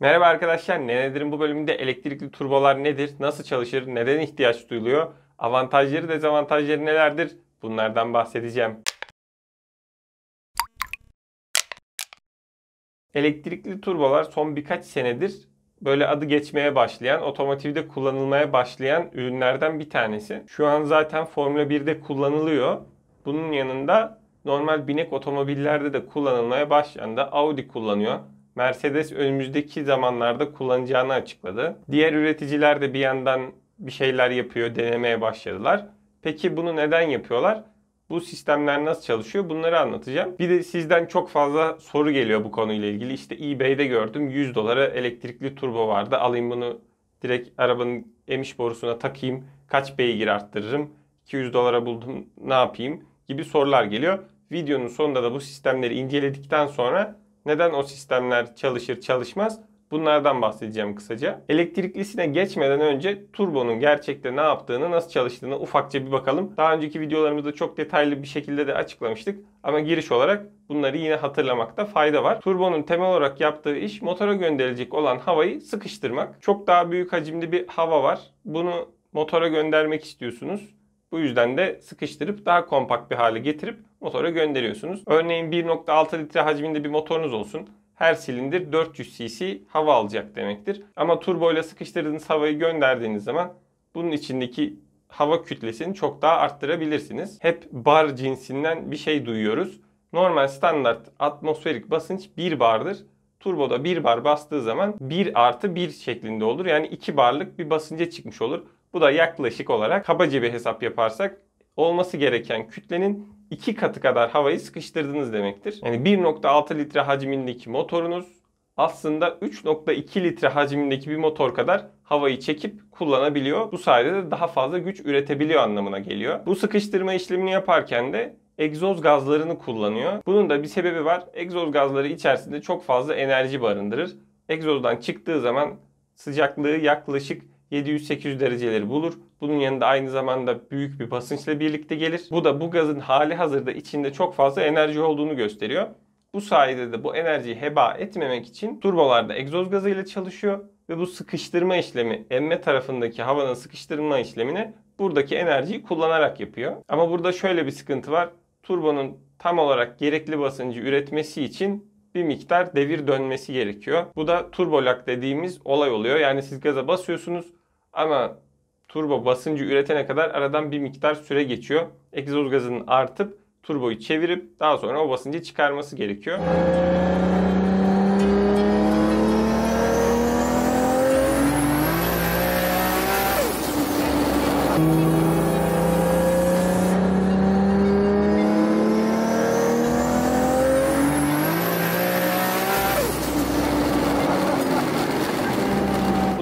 Merhaba arkadaşlar, Ne bu bölümünde elektrikli turbolar nedir, nasıl çalışır, neden ihtiyaç duyuluyor, avantajları dezavantajları nelerdir bunlardan bahsedeceğim. Elektrikli turbolar son birkaç senedir böyle adı geçmeye başlayan, otomotivde kullanılmaya başlayan ürünlerden bir tanesi. Şu an zaten Formula 1'de kullanılıyor. Bunun yanında normal binek otomobillerde de kullanılmaya başlandı. Audi kullanıyor. Mercedes önümüzdeki zamanlarda kullanacağını açıkladı. Diğer üreticiler de bir yandan bir şeyler yapıyor, denemeye başladılar. Peki bunu neden yapıyorlar? Bu sistemler nasıl çalışıyor? Bunları anlatacağım. Bir de sizden çok fazla soru geliyor bu konuyla ilgili. İşte eBay'de gördüm 100 dolara elektrikli turbo vardı. Alayım bunu direkt arabanın emiş borusuna takayım. Kaç beygir arttırırım? 200 dolara buldum ne yapayım? Gibi sorular geliyor. Videonun sonunda da bu sistemleri inceledikten sonra neden o sistemler çalışır çalışmaz? Bunlardan bahsedeceğim kısaca. Elektriklisine geçmeden önce turbonun gerçekte ne yaptığını, nasıl çalıştığını ufakça bir bakalım. Daha önceki videolarımızda çok detaylı bir şekilde de açıklamıştık. Ama giriş olarak bunları yine hatırlamakta fayda var. Turbonun temel olarak yaptığı iş motora gönderecek olan havayı sıkıştırmak. Çok daha büyük hacimli bir hava var. Bunu motora göndermek istiyorsunuz. Bu yüzden de sıkıştırıp daha kompakt bir hale getirip motora gönderiyorsunuz. Örneğin 1.6 litre hacminde bir motorunuz olsun. Her silindir 400 cc hava alacak demektir. Ama turbo ile sıkıştırdığınız havayı gönderdiğiniz zaman bunun içindeki hava kütlesini çok daha arttırabilirsiniz. Hep bar cinsinden bir şey duyuyoruz. Normal standart atmosferik basınç 1 bardır. Turboda 1 bar bastığı zaman 1 artı 1 şeklinde olur. Yani 2 barlık bir basınca çıkmış olur. Bu da yaklaşık olarak kabaca bir hesap yaparsak olması gereken kütlenin 2 katı kadar havayı sıkıştırdınız demektir. Yani 1.6 litre hacmindeki motorunuz aslında 3.2 litre hacmindeki bir motor kadar havayı çekip kullanabiliyor. Bu sayede de daha fazla güç üretebiliyor anlamına geliyor. Bu sıkıştırma işlemini yaparken de egzoz gazlarını kullanıyor. Bunun da bir sebebi var. Egzoz gazları içerisinde çok fazla enerji barındırır. Egzozdan çıktığı zaman sıcaklığı yaklaşık 700-800 dereceleri bulur. Bunun yanında aynı zamanda büyük bir basınçla birlikte gelir. Bu da bu gazın hali hazırda içinde çok fazla enerji olduğunu gösteriyor. Bu sayede de bu enerjiyi heba etmemek için turbolarda egzoz gazıyla çalışıyor ve bu sıkıştırma işlemi, emme tarafındaki havanın sıkıştırma işlemini buradaki enerjiyi kullanarak yapıyor. Ama burada şöyle bir sıkıntı var. Turbonun tam olarak gerekli basıncı üretmesi için bir miktar devir dönmesi gerekiyor. Bu da turbolak dediğimiz olay oluyor. Yani siz gaza basıyorsunuz ama turbo basıncı üretene kadar aradan bir miktar süre geçiyor. Egzoz gazının artıp turboyu çevirip daha sonra o basıncı çıkarması gerekiyor.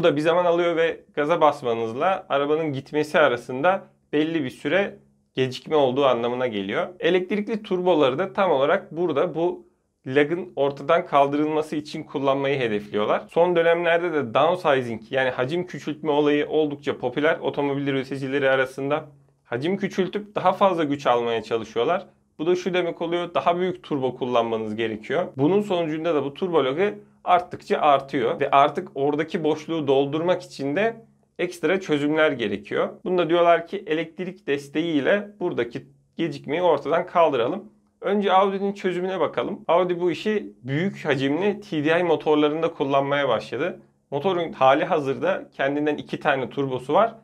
Bu da bir zaman alıyor ve gaza basmanızla arabanın gitmesi arasında belli bir süre gecikme olduğu anlamına geliyor. Elektrikli turboları da tam olarak burada bu lagın ortadan kaldırılması için kullanmayı hedefliyorlar. Son dönemlerde de downsizing yani hacim küçültme olayı oldukça popüler otomobil üreticileri arasında. Hacim küçültüp daha fazla güç almaya çalışıyorlar. Bu da şu demek oluyor daha büyük turbo kullanmanız gerekiyor. Bunun sonucunda da bu turbo lagı arttıkça artıyor ve artık oradaki boşluğu doldurmak için de ekstra çözümler gerekiyor. Bunda diyorlar ki elektrik desteğiyle buradaki gecikmeyi ortadan kaldıralım. Önce Audi'nin çözümüne bakalım. Audi bu işi büyük hacimli TDI motorlarında kullanmaya başladı. Motorun hali hazırda kendinden iki tane turbosu var.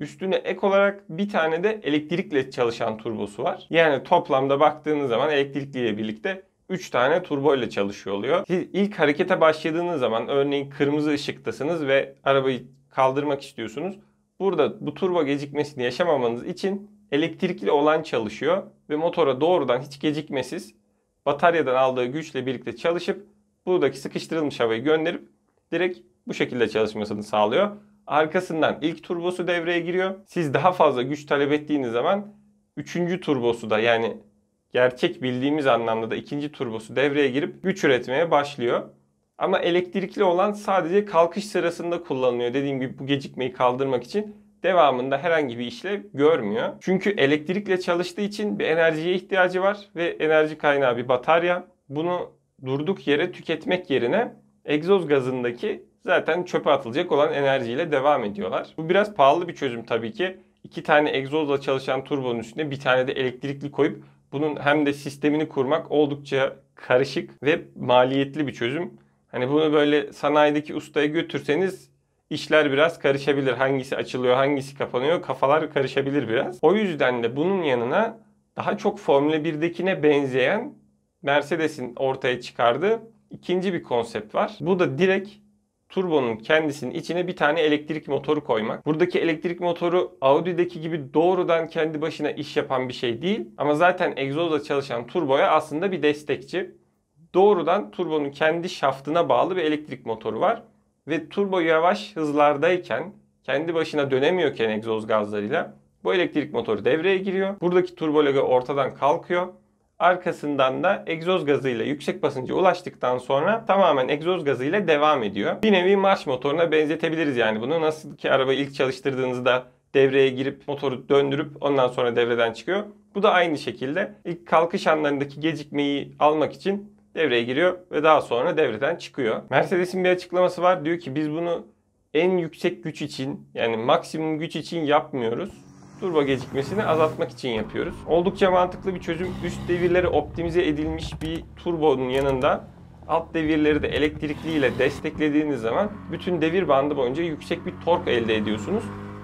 Üstüne ek olarak bir tane de elektrikle çalışan turbosu var. Yani toplamda baktığınız zaman elektrikliyle birlikte 3 tane turbo ile çalışıyor oluyor. Siz ilk harekete başladığınız zaman örneğin kırmızı ışıktasınız ve arabayı kaldırmak istiyorsunuz. Burada bu turbo gecikmesini yaşamamanız için elektrikli olan çalışıyor ve motora doğrudan hiç gecikmesiz bataryadan aldığı güçle birlikte çalışıp buradaki sıkıştırılmış havayı gönderip direkt bu şekilde çalışmasını sağlıyor. Arkasından ilk turbosu devreye giriyor. Siz daha fazla güç talep ettiğiniz zaman 3. turbosu da yani gerçek bildiğimiz anlamda da ikinci turbosu devreye girip güç üretmeye başlıyor. Ama elektrikli olan sadece kalkış sırasında kullanılıyor. Dediğim gibi bu gecikmeyi kaldırmak için devamında herhangi bir işlev görmüyor. Çünkü elektrikle çalıştığı için bir enerjiye ihtiyacı var ve enerji kaynağı bir batarya. Bunu durduk yere tüketmek yerine egzoz gazındaki zaten çöpe atılacak olan enerjiyle devam ediyorlar. Bu biraz pahalı bir çözüm tabii ki. İki tane egzozla çalışan turbonun üstüne bir tane de elektrikli koyup bunun hem de sistemini kurmak oldukça karışık ve maliyetli bir çözüm. Hani bunu böyle sanayideki ustaya götürseniz işler biraz karışabilir. Hangisi açılıyor, hangisi kapanıyor, kafalar karışabilir biraz. O yüzden de bunun yanına daha çok Formula 1'dekine benzeyen Mercedes'in ortaya çıkardığı ikinci bir konsept var. Bu da direkt turbonun kendisinin içine bir tane elektrik motoru koymak. Buradaki elektrik motoru Audi'deki gibi doğrudan kendi başına iş yapan bir şey değil. Ama zaten egzozla çalışan turboya aslında bir destekçi. Doğrudan turbonun kendi şaftına bağlı bir elektrik motoru var. Ve turbo yavaş hızlardayken kendi başına dönemiyorken egzoz gazlarıyla bu elektrik motoru devreye giriyor. Buradaki turbo turbolege ortadan kalkıyor Arkasından da egzoz gazıyla yüksek basınca ulaştıktan sonra tamamen egzoz gazıyla devam ediyor. Bir nevi marş motoruna benzetebiliriz yani bunu. Nasıl ki araba ilk çalıştırdığınızda devreye girip motoru döndürüp ondan sonra devreden çıkıyor. Bu da aynı şekilde ilk kalkış anlarındaki gecikmeyi almak için devreye giriyor ve daha sonra devreden çıkıyor. Mercedes'in bir açıklaması var. Diyor ki biz bunu en yüksek güç için yani maksimum güç için yapmıyoruz turbo gecikmesini azaltmak için yapıyoruz. Oldukça mantıklı bir çözüm. Üst devirleri optimize edilmiş bir turbonun yanında alt devirleri de elektrikliyle desteklediğiniz zaman bütün devir bandı boyunca yüksek bir tork elde ediyorsunuz.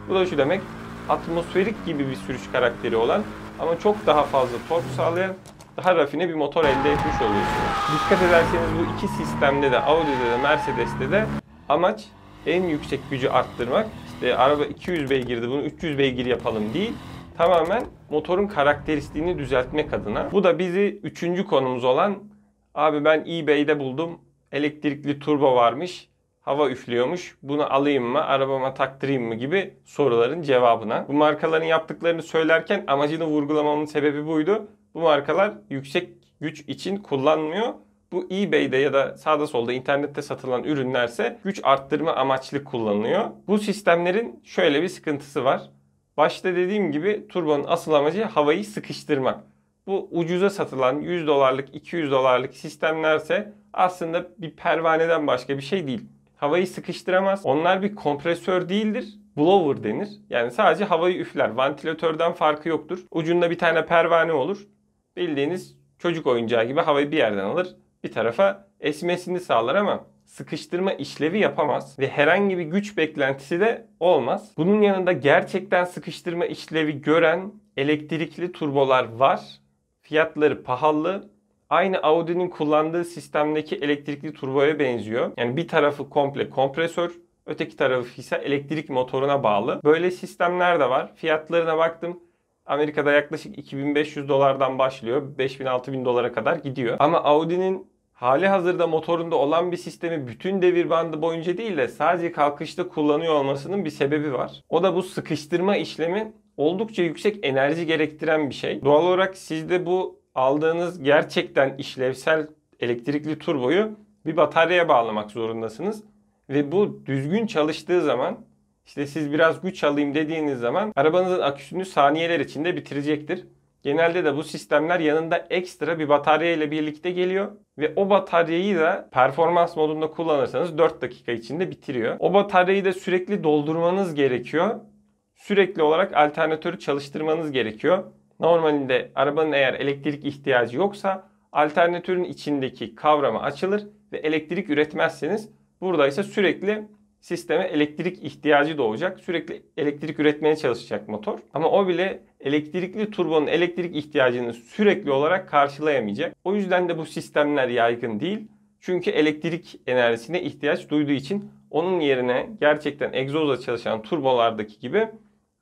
Bu da şu demek atmosferik gibi bir sürüş karakteri olan ama çok daha fazla tork sağlayan daha rafine bir motor elde etmiş oluyorsunuz. Dikkat ederseniz bu iki sistemde de Audi'de de Mercedes'te de amaç en yüksek gücü arttırmak e, araba 200 beygirdi bunu 300 beygir yapalım değil. Tamamen motorun karakteristiğini düzeltmek adına. Bu da bizi üçüncü konumuz olan abi ben eBay'de buldum elektrikli turbo varmış hava üflüyormuş. Bunu alayım mı, arabama taktırayım mı gibi soruların cevabına. Bu markaların yaptıklarını söylerken amacını vurgulamamın sebebi buydu. Bu markalar yüksek güç için kullanmıyor. Bu eBay'de ya da sağda solda internette satılan ürünlerse güç arttırma amaçlı kullanılıyor. Bu sistemlerin şöyle bir sıkıntısı var. Başta dediğim gibi turbonun asıl amacı havayı sıkıştırmak. Bu ucuza satılan 100 dolarlık 200 dolarlık sistemlerse aslında bir pervaneden başka bir şey değil. Havayı sıkıştıramaz. Onlar bir kompresör değildir. Blower denir. Yani sadece havayı üfler. Ventilatörden farkı yoktur. Ucunda bir tane pervane olur. Bildiğiniz çocuk oyuncağı gibi havayı bir yerden alır bir tarafa esmesini sağlar ama sıkıştırma işlevi yapamaz ve herhangi bir güç beklentisi de olmaz. Bunun yanında gerçekten sıkıştırma işlevi gören elektrikli turbolar var. Fiyatları pahalı aynı Audi'nin kullandığı sistemdeki elektrikli turboya benziyor. Yani bir tarafı komple kompresör, öteki tarafı ise elektrik motoruna bağlı. Böyle sistemler de var. Fiyatlarına baktım. Amerika'da yaklaşık 2500 dolardan başlıyor. 5000-6000 dolara kadar gidiyor. Ama Audi'nin hali hazırda motorunda olan bir sistemi bütün devir bandı boyunca değil de sadece kalkışta kullanıyor olmasının bir sebebi var. O da bu sıkıştırma işlemi oldukça yüksek enerji gerektiren bir şey. Doğal olarak sizde bu aldığınız gerçekten işlevsel elektrikli turboyu bir bataryaya bağlamak zorundasınız. Ve bu düzgün çalıştığı zaman işte siz biraz güç alayım dediğiniz zaman arabanızın aküsünü saniyeler içinde bitirecektir. Genelde de bu sistemler yanında ekstra bir batarya ile birlikte geliyor ve o bataryayı da performans modunda kullanırsanız 4 dakika içinde bitiriyor. O bataryayı da sürekli doldurmanız gerekiyor. Sürekli olarak alternatörü çalıştırmanız gerekiyor. Normalinde arabanın eğer elektrik ihtiyacı yoksa alternatörün içindeki kavrama açılır ve elektrik üretmezseniz burada ise sürekli sisteme elektrik ihtiyacı doğacak. Sürekli elektrik üretmeye çalışacak motor. Ama o bile elektrikli turbonun elektrik ihtiyacını sürekli olarak karşılayamayacak. O yüzden de bu sistemler yaygın değil. Çünkü elektrik enerjisine ihtiyaç duyduğu için onun yerine gerçekten egzoza çalışan turbolardaki gibi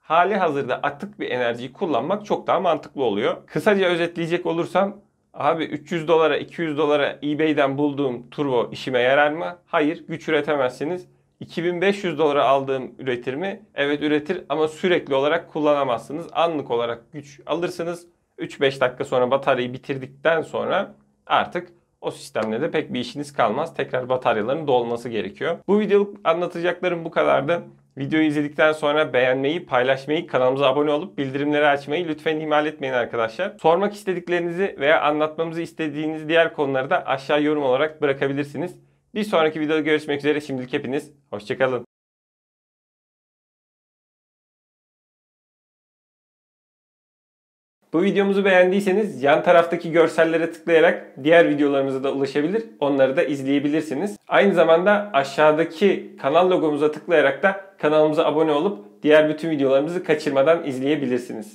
hali hazırda atık bir enerjiyi kullanmak çok daha mantıklı oluyor. Kısaca özetleyecek olursam abi 300 dolara 200 dolara eBay'den bulduğum turbo işime yarar mı? Hayır güç üretemezsiniz. 2500 dolara aldığım üretir mi? Evet üretir ama sürekli olarak kullanamazsınız. Anlık olarak güç alırsınız. 3-5 dakika sonra bataryayı bitirdikten sonra artık o sistemle de pek bir işiniz kalmaz. Tekrar bataryaların dolması gerekiyor. Bu videoluk anlatacaklarım bu kadardı. Videoyu izledikten sonra beğenmeyi, paylaşmayı, kanalımıza abone olup bildirimleri açmayı lütfen ihmal etmeyin arkadaşlar. Sormak istediklerinizi veya anlatmamızı istediğiniz diğer konuları da aşağı yorum olarak bırakabilirsiniz. Bir sonraki videoda görüşmek üzere. Şimdilik hepiniz hoşçakalın. Bu videomuzu beğendiyseniz yan taraftaki görsellere tıklayarak diğer videolarımıza da ulaşabilir. Onları da izleyebilirsiniz. Aynı zamanda aşağıdaki kanal logomuza tıklayarak da kanalımıza abone olup diğer bütün videolarımızı kaçırmadan izleyebilirsiniz.